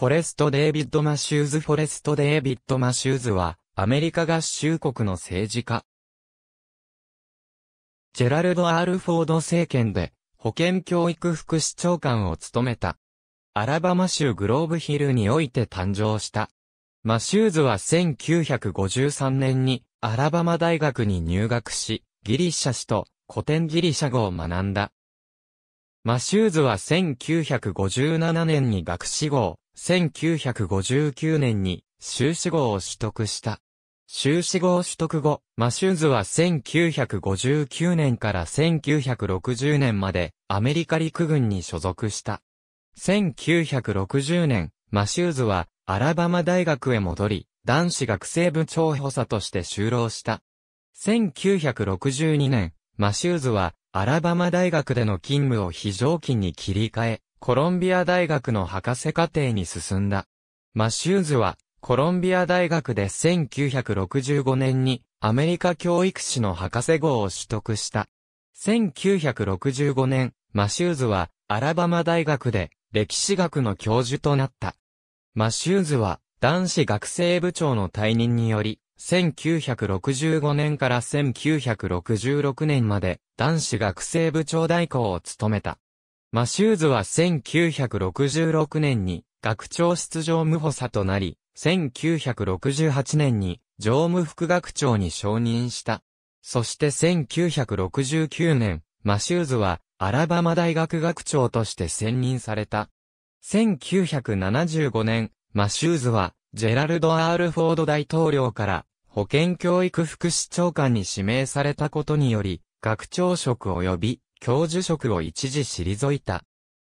フォレスト・デイビッド・マシューズ・フォレスト・デイビッド・マシューズは、アメリカ合衆国の政治家。ジェラルド・アール・フォード政権で、保健教育副市長官を務めた。アラバマ州グローブヒルにおいて誕生した。マシューズは1953年にアラバマ大学に入学し、ギリシャ史と古典ギリシャ語を学んだ。マシューズは1957年に学士号、1959年に修士号を取得した。修士号取得後、マシューズは1959年から1960年までアメリカ陸軍に所属した。1960年、マシューズはアラバマ大学へ戻り、男子学生部長補佐として就労した。1962年、マシューズはアラバマ大学での勤務を非常勤に切り替え、コロンビア大学の博士課程に進んだ。マシューズは、コロンビア大学で1965年にアメリカ教育士の博士号を取得した。1965年、マシューズはアラバマ大学で歴史学の教授となった。マシューズは男子学生部長の退任により、1965年から1966年まで男子学生部長代行を務めた。マシューズは1966年に学長室場無補佐となり、1968年に常務副学長に承認した。そして1969年、マシューズはアラバマ大学学長として選任された。1975年、マシューズはジェラルド・アール・フォード大統領から保健教育副市長官に指名されたことにより、学長職及び教授職を一時退いた。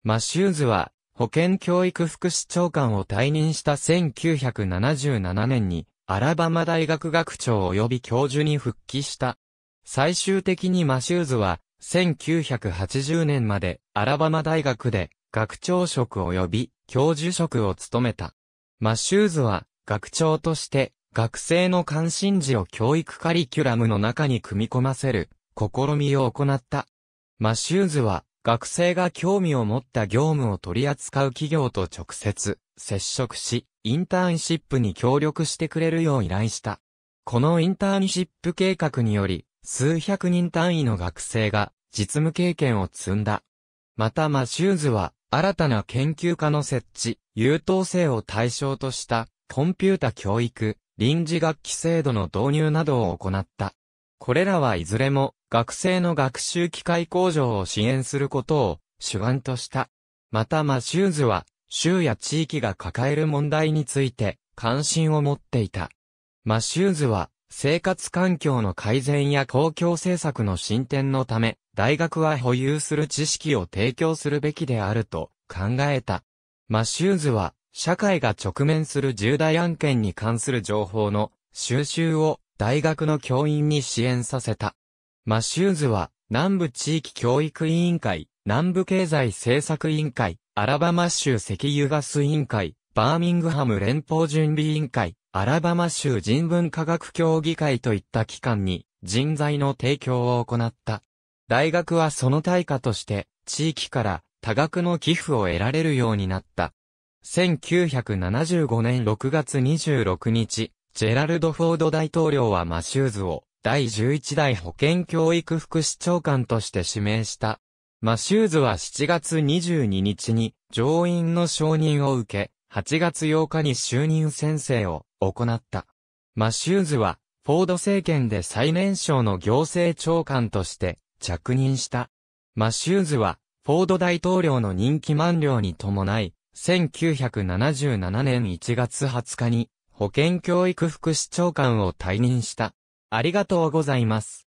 マシューズは、保健教育副市長官を退任した1977年に、アラバマ大学学長及び教授に復帰した。最終的にマシューズは、1980年までアラバマ大学で学長職及び教授職を務めた。マシューズは学長として学生の関心事を教育カリキュラムの中に組み込ませる試みを行った。マシューズは、学生が興味を持った業務を取り扱う企業と直接接触し、インターンシップに協力してくれるよう依頼した。このインターンシップ計画により、数百人単位の学生が実務経験を積んだ。またマシューズは、新たな研究科の設置、優等生を対象とした、コンピュータ教育、臨時学期制度の導入などを行った。これらはいずれも学生の学習機会向上を支援することを主眼とした。またマシューズは、州や地域が抱える問題について関心を持っていた。マシューズは、生活環境の改善や公共政策の進展のため、大学は保有する知識を提供するべきであると考えた。マシューズは、社会が直面する重大案件に関する情報の収集を大学の教員に支援させた。マシューズは、南部地域教育委員会、南部経済政策委員会、アラバマ州石油ガス委員会、バーミングハム連邦準備委員会、アラバマ州人文科学協議会といった機関に人材の提供を行った。大学はその対価として地域から多額の寄付を得られるようになった。1975年6月26日、ジェラルド・フォード大統領はマシューズを第11代保健教育副市長官として指名した。マシューズは7月22日に上院の承認を受け、8月8日に就任宣誓を行った。マシューズはフォード政権で最年少の行政長官として着任した。マシューズはフォード大統領の任期満了に伴い、1977年1月20日に保健教育副市長官を退任した。ありがとうございます。